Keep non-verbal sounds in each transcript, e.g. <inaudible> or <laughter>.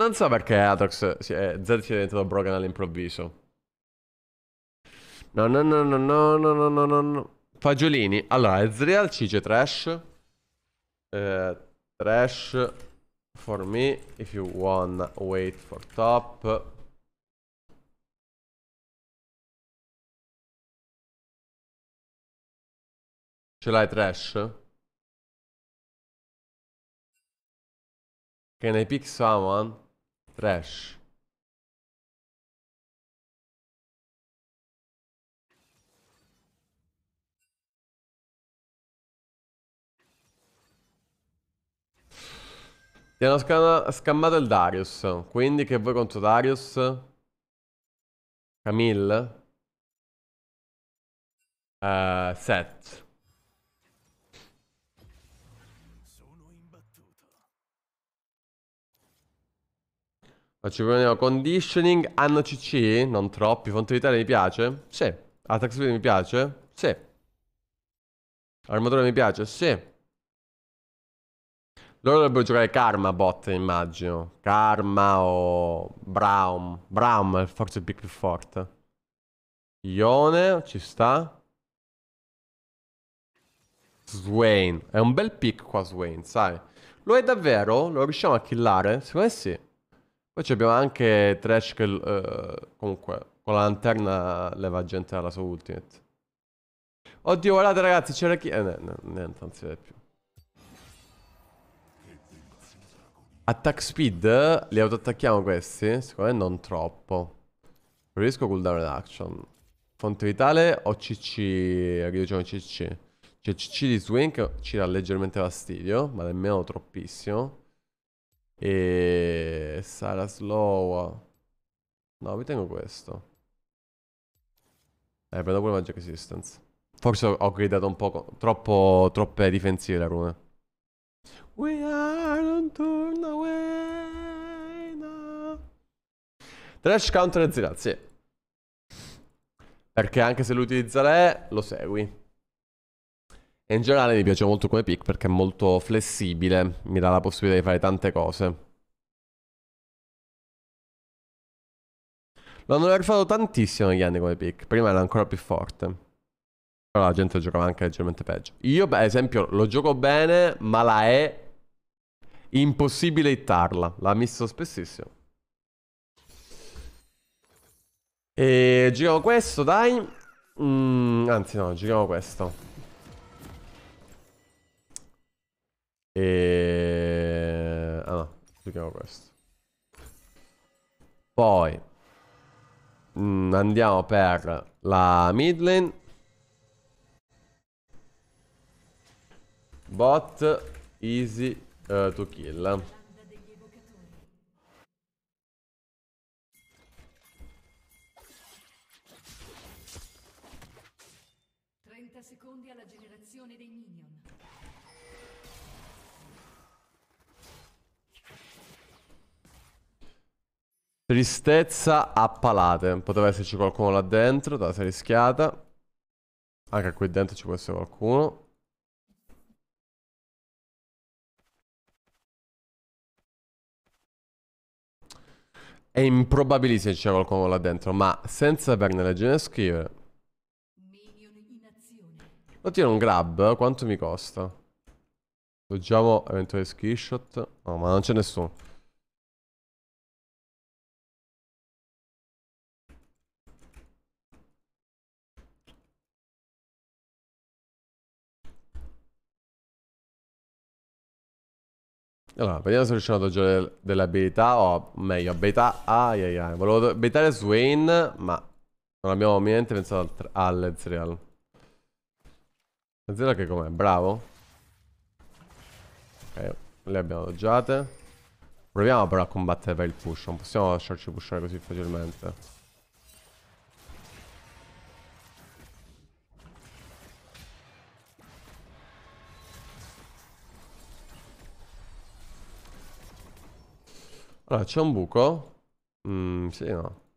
Non so perché Atox si eh, è, Zed sia diventato broken all'improvviso. No, no, no, no, no, no, no, no, no, no. Fagiolini. Allora, Ezreal, Cige, Trash. Eh, trash for me if you wanna wait for top. Ce l'hai trash? Can I pick someone? Trash. Ti hanno sca scammato il Darius. Quindi che vuoi contro Darius? Camille? Uh, eh, set. Faccio problema conditioning, hanno CC, non troppi, fonte vitale mi piace, sì. Attack speed mi piace, sì. Armatura mi piace, sì. Loro dovrebbero giocare Karma bot, immagino. Karma o Braum. Braum è forse il pick più forte. Ione, ci sta. Swain. È un bel pick qua Swain, sai. Lo è davvero? Lo riusciamo a killare? Secondo me sì. Poi abbiamo anche Trash che uh, comunque con la lanterna leva gente dalla sua ultimate. Oddio, guardate ragazzi, c'era chi... Eh, no, no, niente, non si vede più. Attack speed, li autoattacchiamo questi? Secondo me non troppo. Preferisco cooldown reduction. Fonte vitale o CC, riduciamo CC. Cioè CC di swing ci dà leggermente fastidio, ma nemmeno troppissimo. E Sarà slow No, mi tengo questo. Eh, prendo pure Magic Assistance. Forse ho gridato un po' troppo, troppe difensive le rune. We are on turn away now. Trash counter e Zirat, sì. Perché anche se lo utilizza le, lo segui. E in generale mi piace molto come pick perché è molto flessibile, mi dà la possibilità di fare tante cose. L'hanno nerfato tantissimo gli anni come pick. Prima era ancora più forte. Però la gente giocava anche leggermente peggio. Io, per esempio, lo gioco bene, ma la è impossibile hittarla. L'ha messo spessissimo. E giriamo questo, dai. Mm, anzi, no, giriamo questo. E... Ah no, giriamo questo. Poi mm, andiamo per la mid lane. Bot easy uh, to kill. Tristezza a palate. Poteva esserci qualcuno là dentro, essere rischiata. Anche qui dentro ci può essere qualcuno. È improbabilissimo che c'è qualcuno là dentro, ma senza averne leggere e scrivere. Lo tiro un grab, quanto mi costa? Doggiamo eventuali skill shot. No, ma non c'è nessuno. Allora, vediamo se riusciamo ad aggiungere delle abilità, o meglio, abilità... Ai ai ai, volevo abilitare Swain, ma non abbiamo niente pensato al, al Ezreal. Ezreal che com'è? Bravo. Ok, le abbiamo doggiate. Proviamo però a combattere per il push, non possiamo lasciarci pushare così facilmente. Allora, c'è un buco? Mm, sì, no.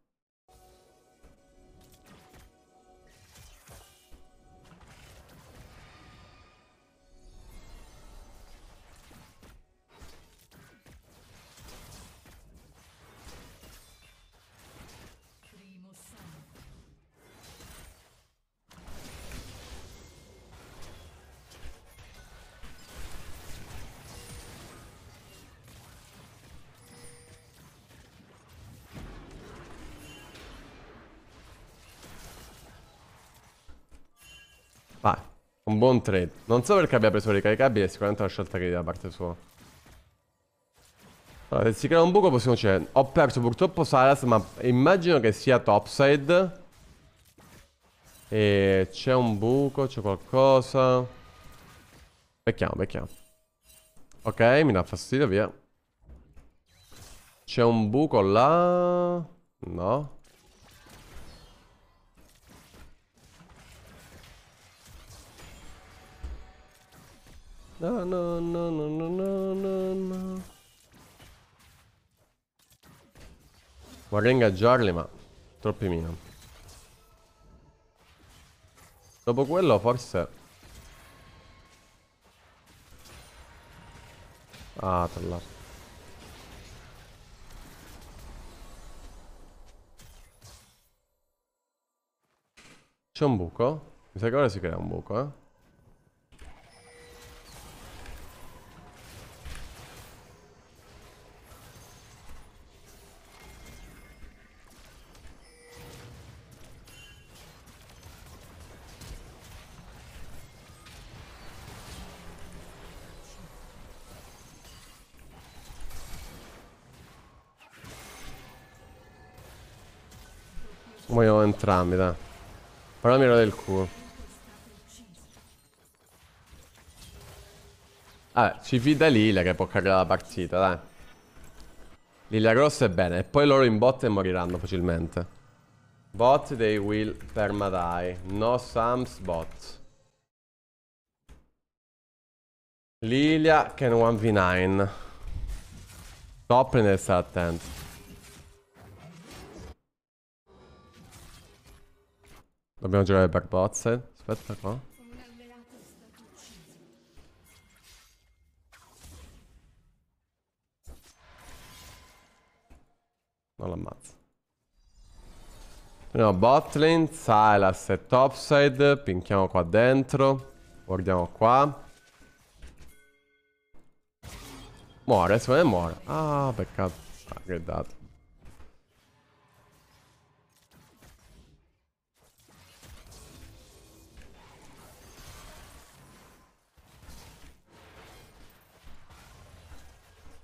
Vai. Un buon trade. Non so perché abbia preso ricaricabile, è sicuramente una scelta che da parte sua. Allora, se si crea un buco possiamo c'è. Cioè, ho perso purtroppo Saras, ma immagino che sia topside. E c'è un buco, c'è qualcosa. Becchiamo, becchiamo. Ok, mi dà fastidio, via. C'è un buco là. No. No, no, no, no, no, no, no, no. Vorrei ingaggiarli, ma troppi mina. Dopo quello, forse... Ah, tra l'altro. C'è un buco? Mi sa che ora si crea un buco, eh? entrambi, dai. Però mi ero del culo. Vabbè, ah, ci fida Lilia che può cagare la partita, dai. Lilia grossa è bene. E poi loro in bot moriranno facilmente. Bot, they will permadie. No Sams bot. Lilia can 1v9. Top, ne deve stare attento. Dobbiamo girare per bozze. Aspetta qua. Non l'ammazzo. No, botlane, Silas e topside. Pinchiamo qua dentro. Guardiamo qua. Muore, secondo me muore. Ah, peccato. Ah, che dato.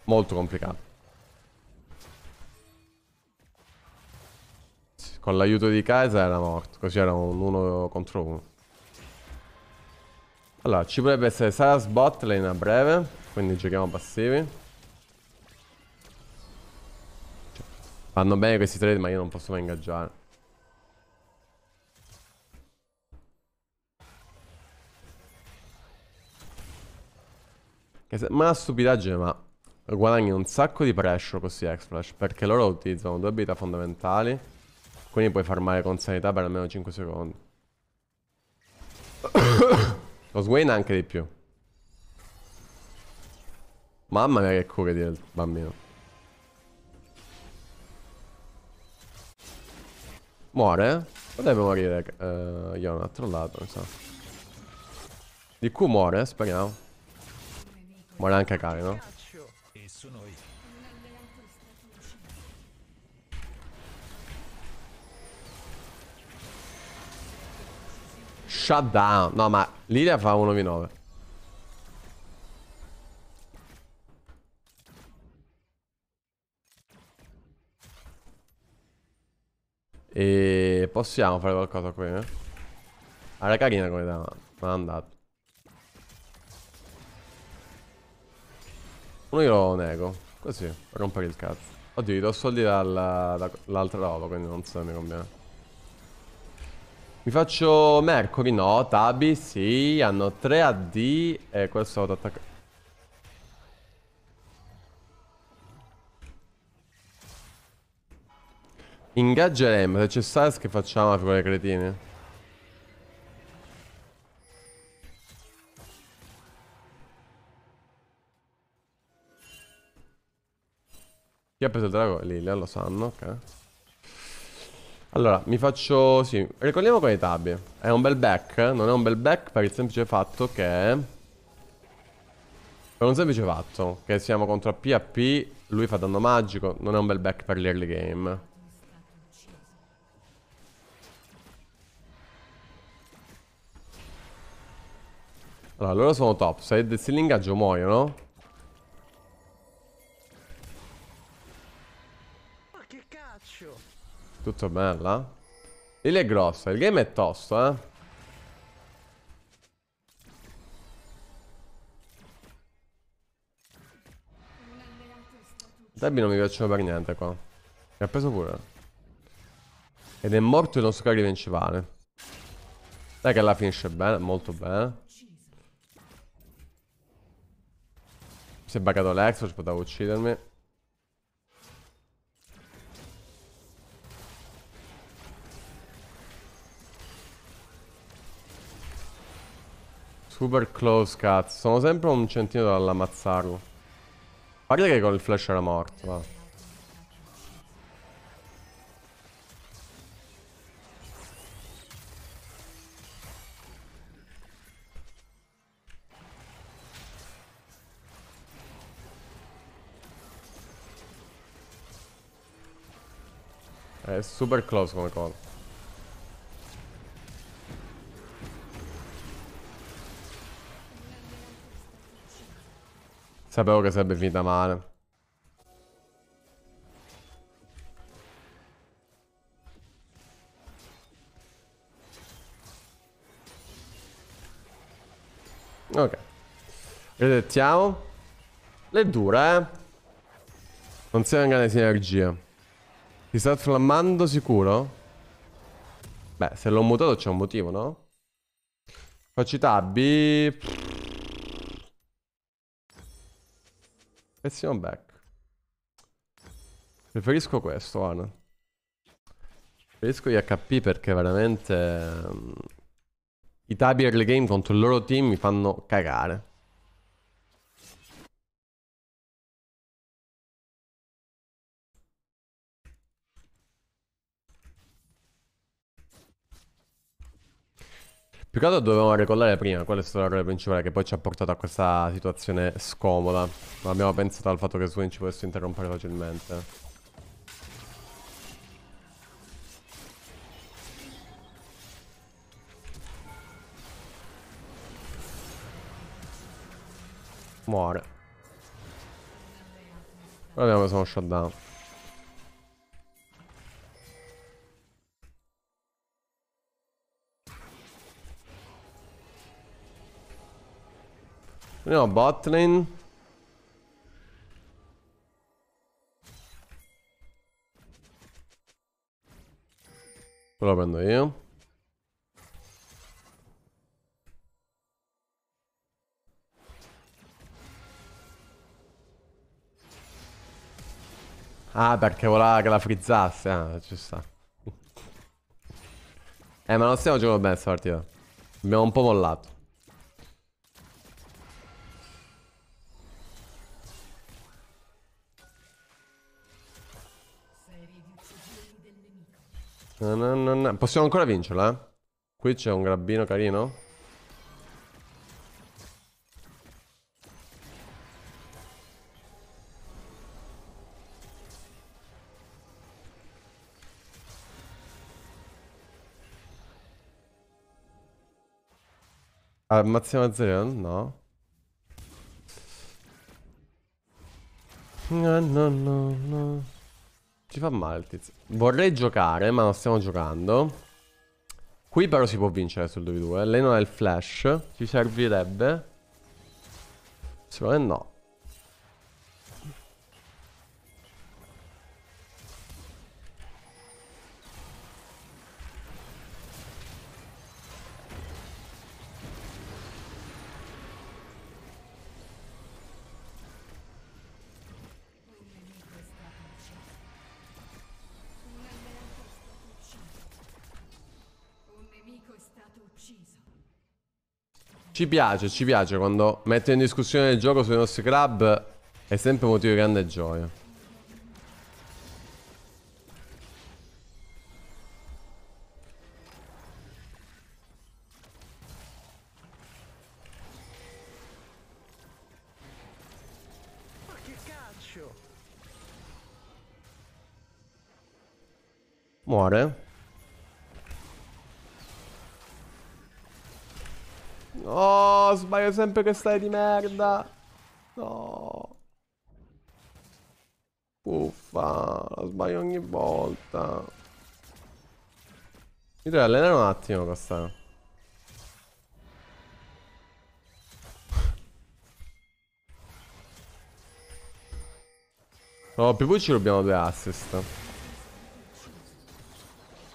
Molto complicato. Con l'aiuto di Kaiser era morto. Così era un 1 contro 1. Allora, ci potrebbe essere Saras Botlane a breve. Quindi giochiamo passivi. Vanno cioè, bene questi trade, ma io non posso mai ingaggiare. Che se... Ma una stupidaggine, ma guadagni un sacco di pressure con questi X-Flash Perché loro utilizzano due abilità fondamentali Quindi puoi farmare con sanità per almeno 5 secondi <coughs> Lo swain anche di più Mamma mia che cure di il bambino Muore? Eh? Potrebbe morire uh, eh, Ion, ha trollato, mi sa Di Q muore, eh, speriamo Muore anche Kari, no? su noi. Shutdown. No, ma Lilia fa 1v9. E possiamo fare qualcosa qui, eh? Ah, era carina come da... Ma è andato. Uno io lo nego. Così, per rompere il cazzo. Oddio, gli do soldi dall'altra dall roba, quindi non so se mi conviene. Mi faccio Mercury? No, Tabi, sì, hanno 3 AD e questo auto attacca. Ingaggeremo, se c'è Sars che facciamo a figura cretine? Chi ha preso il drago? Lilian, lo sanno, ok. Allora, mi faccio... Sì, ricordiamo con i tab. È un bel back, non è un bel back per il semplice fatto che... Per un semplice fatto che siamo contro AP, AP, lui fa danno magico, non è un bel back per l'early game. Allora, loro sono top. Se del sillingaggio muoiono. Tutto bella. Lily è grossa. Il game è tosto, eh. Debbie non mi piacciono per niente qua. Mi ha preso pure. Ed è morto il nostro carico principale. Dai che la finisce bene, molto bene. Si è buggato l'exo, ci poteva uccidermi. Super close, cazzo. Sono sempre un centino dall'ammazzarlo. A parte che con il flash era morto, va. È eh, super close come cosa. Sapevo che sarebbe finita male. Ok. Risettiamo. Le dura, eh. Non si venga di sinergia. Si sta flammando sicuro? Beh, se l'ho mutato c'è un motivo, no? Facci Facilità B... Selezione back. Preferisco questo, Ana. Preferisco gli HP perché veramente... Um, I tab early game contro il loro team mi fanno cagare. Più che altro dovevamo regolare prima, quella è stata l'errore principale che poi ci ha portato a questa situazione scomoda. Ma abbiamo pensato al fatto che Swin ci potesse interrompere facilmente. Muore. Ora abbiamo messo uno shutdown. Prendiamo a botlane. Lo prendo io. Ah, perché voleva che la frizzasse. Ah, ci sta. eh, ma non stiamo giocando bene sta partita. Abbiamo un po' mollato. no, na na Possiamo ancora vincerla, eh? Qui c'è un grabbino carino. Ammazziamo Azerion? No. No, no, no, no. Ci fa tizio. Vorrei giocare, ma non stiamo giocando. Qui però si può vincere sul 2v2. Eh. Lei non ha il flash. Ci servirebbe. Secondo me no. Ci piace, ci piace quando mette in discussione il gioco sui nostri club è sempre motivo di grande gioia. Muore. sempre che stai di merda. No. Uffa, lo sbaglio ogni volta. Mi devo allenare un attimo questa. No, più ci rubiamo due assist. Devo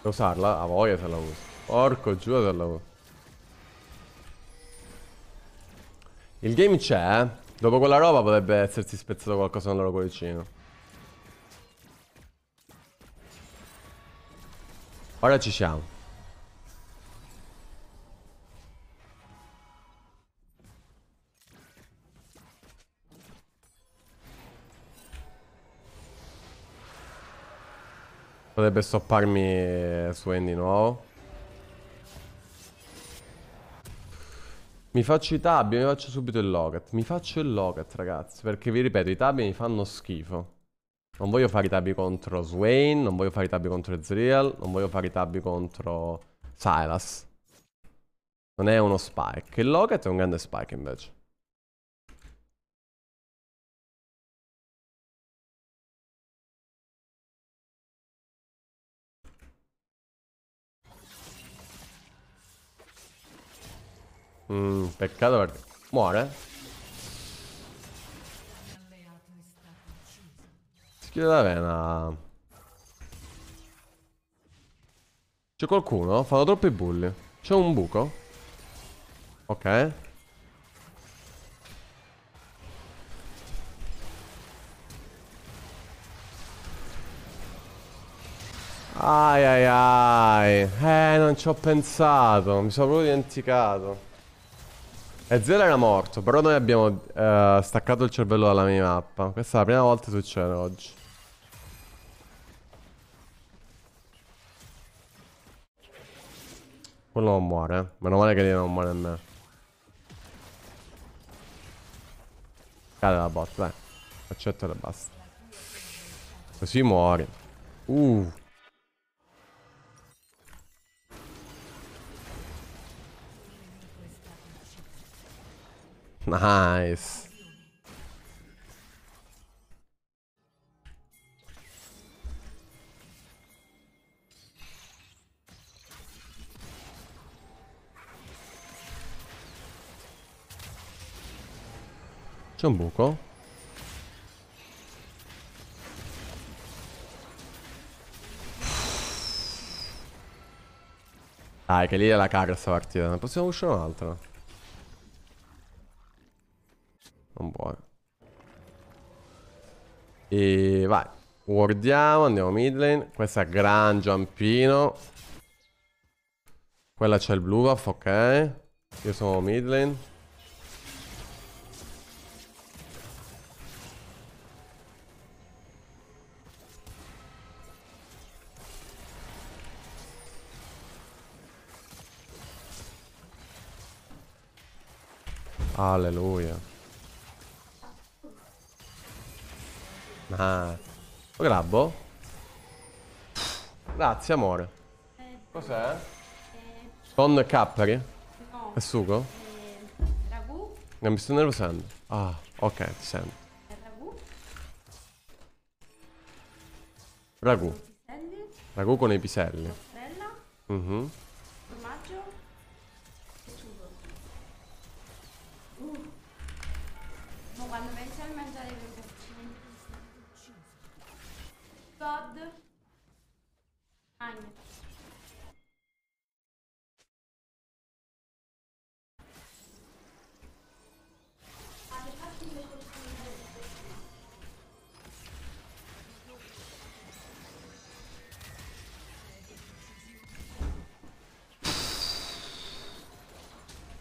usarla? A voglia se la uso. Porco, giù se la uso. Il game c'è, eh. Dopo quella roba potrebbe essersi spezzato qualcosa nel loro cuoricino. Ora ci siamo. Potrebbe stopparmi su Andy nuovo. Mi faccio i tab, mi faccio subito il logat. Mi faccio il logat, ragazzi, perché vi ripeto, i tab mi fanno schifo. Non voglio fare i tab contro Swain, non voglio fare i tab contro Ezreal, non voglio fare i tab contro Silas. Non è uno spike. Il logat è un grande spike, invece. Mm, peccato perché muore. Si chiude la vena. C'è qualcuno? Fanno troppi bulli. C'è un buco? Ok. Ai ai ai. Eh, non ci ho pensato. Mi sono proprio dimenticato. E eh, Zero era morto, però noi abbiamo uh, staccato il cervello dalla minimappa. Questa è la prima volta che succede oggi. Quello non muore, eh. Meno male che lì non muore a me. Cade la botta, dai. Accetto e basta. Così muori. Uh. Nice. C'è un buco? Dai, che lì è la caga sta partita. Ne possiamo uscire un'altra. E vai. Guardiamo, andiamo mid lane. Questa è gran giampino. Quella c'è il blue buff, ok. Io sono mid lane. Alleluia. Ah. Lo oh, grabbo? Grazie, amore. Cos'è? Con capperi? No. È sugo? Eh, ragù. Non mi sto nervosando. Ah, ok, ti sento. Ragù. Eh, ragù. Ragù con i piselli. Mhm. Mm God Magnet.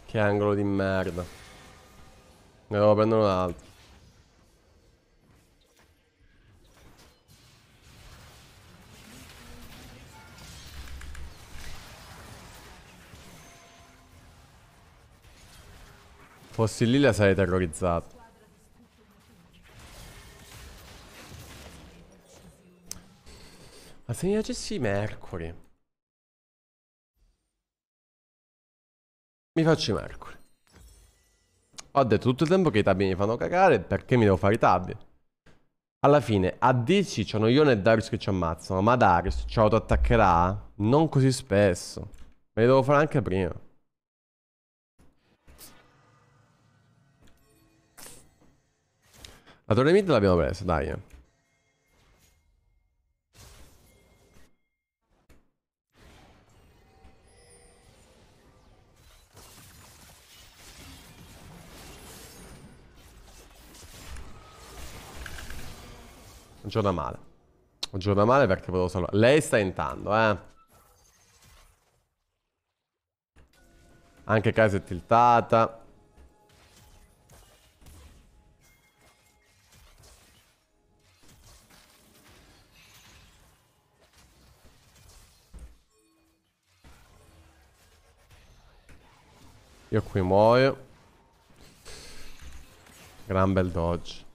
Che angolo di merda. Ne devo prendere un altro. Fossi lì la sarei terrorizzato. Ma se mi facessi Mercury? Mi faccio Mercury. Ho detto tutto il tempo che i tabbi mi fanno cagare, perché mi devo fare i tabbi? Alla fine, a 10 c'hanno io e Darius che ci ammazzano, ma Darius ci autoattaccherà non così spesso. Me li devo fare anche prima. La torre mid l'abbiamo presa, dai. Eh. Giorna male. Giorna male perché volevo salvare. Lei sta intando, eh. Anche casa è tiltata. Io qui muoio. Gran bel dodge.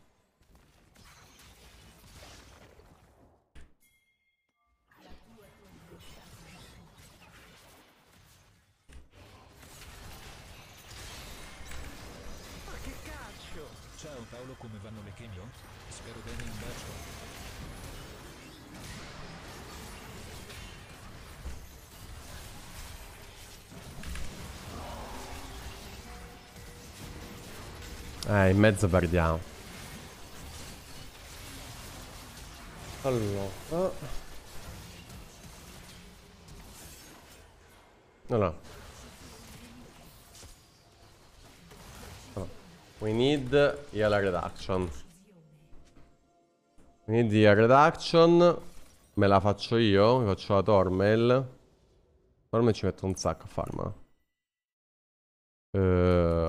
Eh, in mezzo perdiamo. Allora. No, no. no. We need heal reduction. We need heal reduction. Me la faccio io. Mi faccio la Tormel. Tormel ci metto un sacco a farma. Eeeh.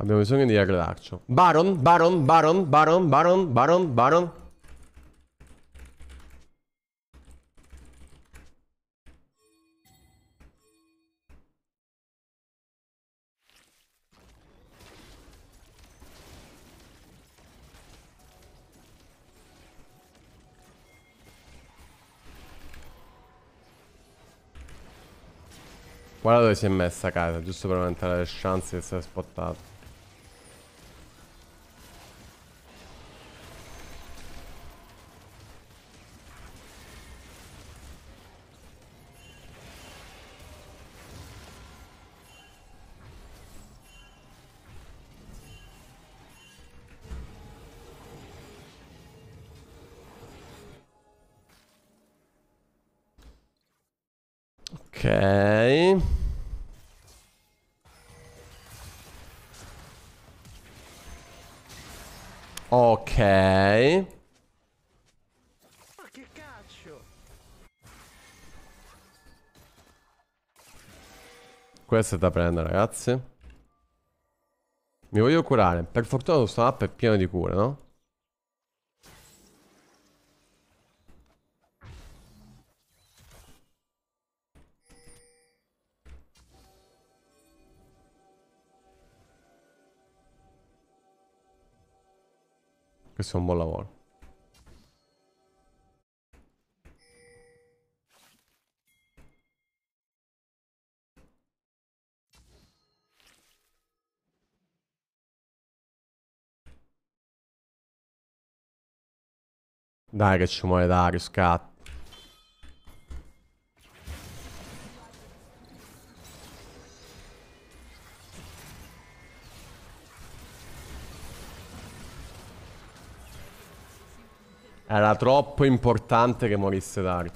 Abbiamo bisogno di aggredarci. Baron, Baron, Baron, Baron, Baron, Baron, Baron. Guarda dove si è messa a casa, giusto per aumentare le chance di essere spottato. Ok. Ok. Ma che caccio? Questo è da prendere, ragazzi. Mi voglio curare. Per fortuna questa mappa è piena di cure, no? questo è un buon lavoro. Dai che ci muore Darius, cat. Era troppo importante che morisse Dari.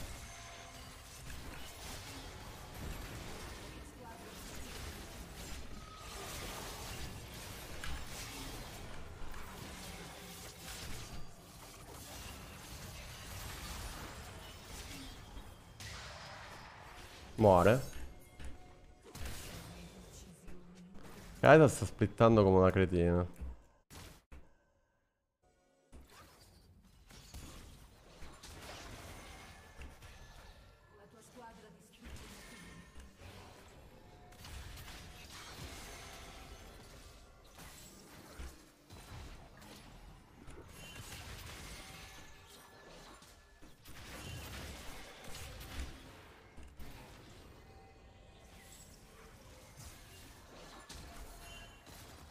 Muore. Kaida sta aspettando come una cretina.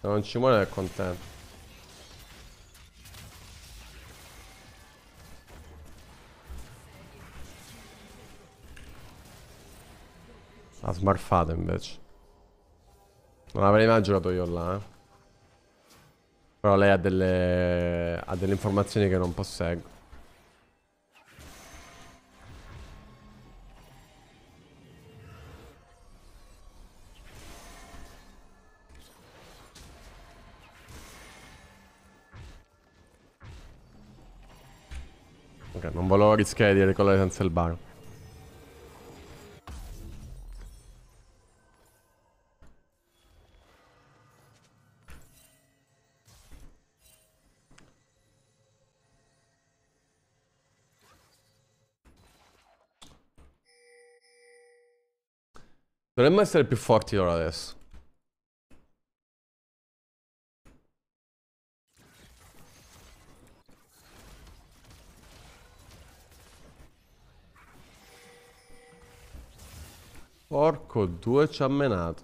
Se non ci muore è contento. Ha smarfato invece. Non avrei mai giocato io là, eh. Però lei ha delle... ha delle informazioni che non posseggo. Ok, non volevo rischiare di ricollare senza il bar. Dovremmo essere più forti loro adesso. Porco due ci ha menato.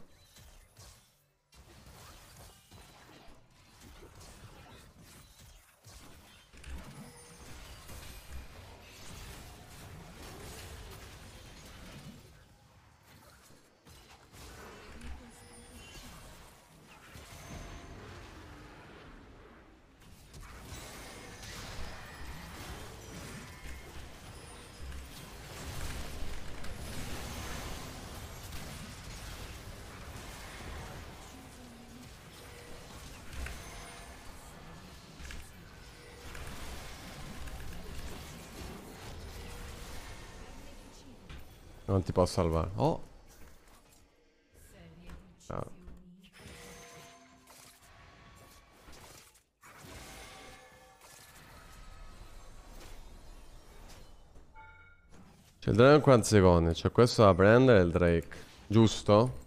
Non ti posso salvare. Oh. Ah. C'è il Drake Dragon quanti secondi? C'è questo da prendere il Drake. Giusto?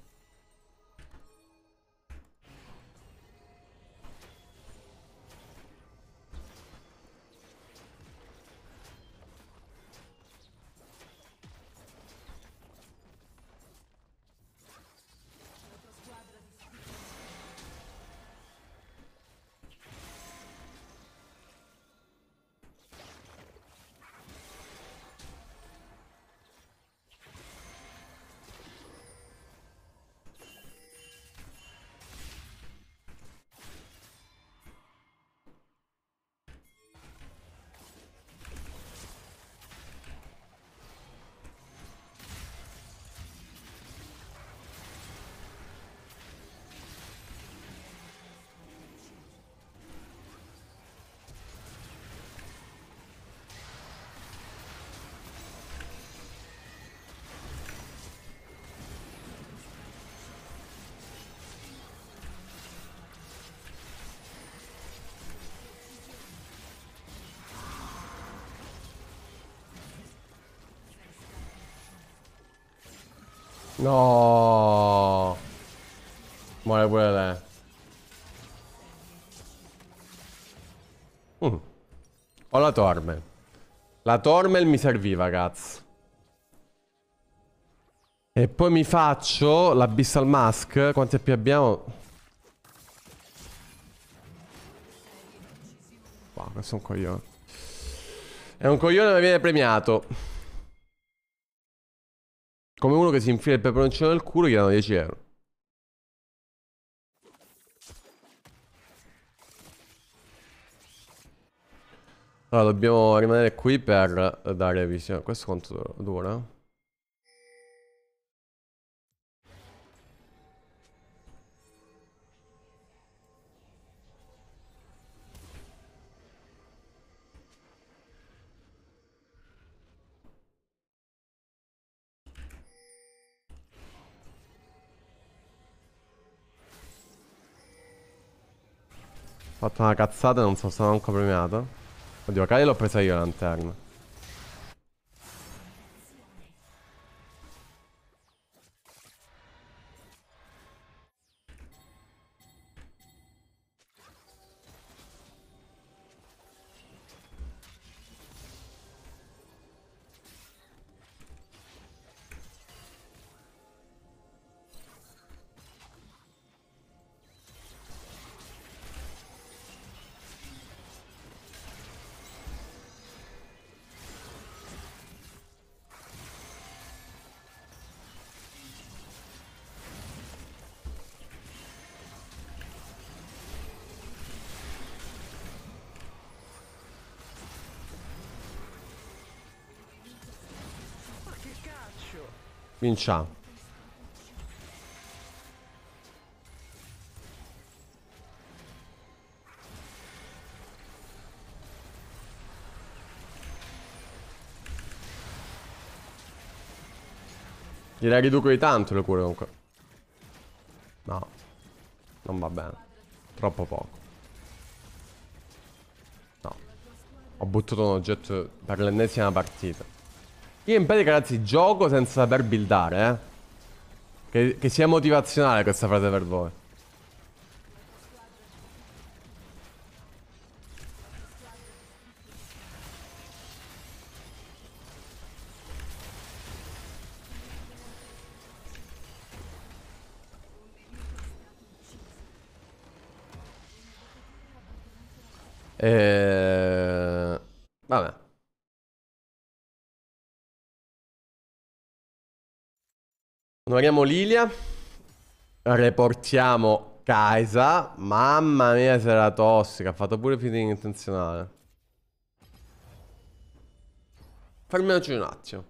No. Muore pure lei. Mm. Ho la torme. La tormel mi serviva, cazzo. E poi mi faccio l'Abyssal Mask. Quanti più abbiamo? Wow, questo è un coglione. È un coglione che viene premiato. Come uno che si infila il peperoncino nel culo gli danno 10 euro. Allora, dobbiamo rimanere qui per dare visione. Questo quanto dura? fatto una cazzata e non sono stato manco premiato. Oddio, magari l'ho presa io la lanterna. Vinciamo. Gliela riduco di tanto le cure comunque. No. Non va bene. Troppo poco. No. Ho buttato un oggetto per l'ennesima partita. Io in pratica, ragazzi, gioco senza saper buildare, eh. Che, che sia motivazionale questa frase per voi. Eh, Riportiamo Lilia. Reportiamo Kaisa. Mamma mia, se era tossica. Ha fatto pure feeding intenzionale. Fermiamoci un attimo.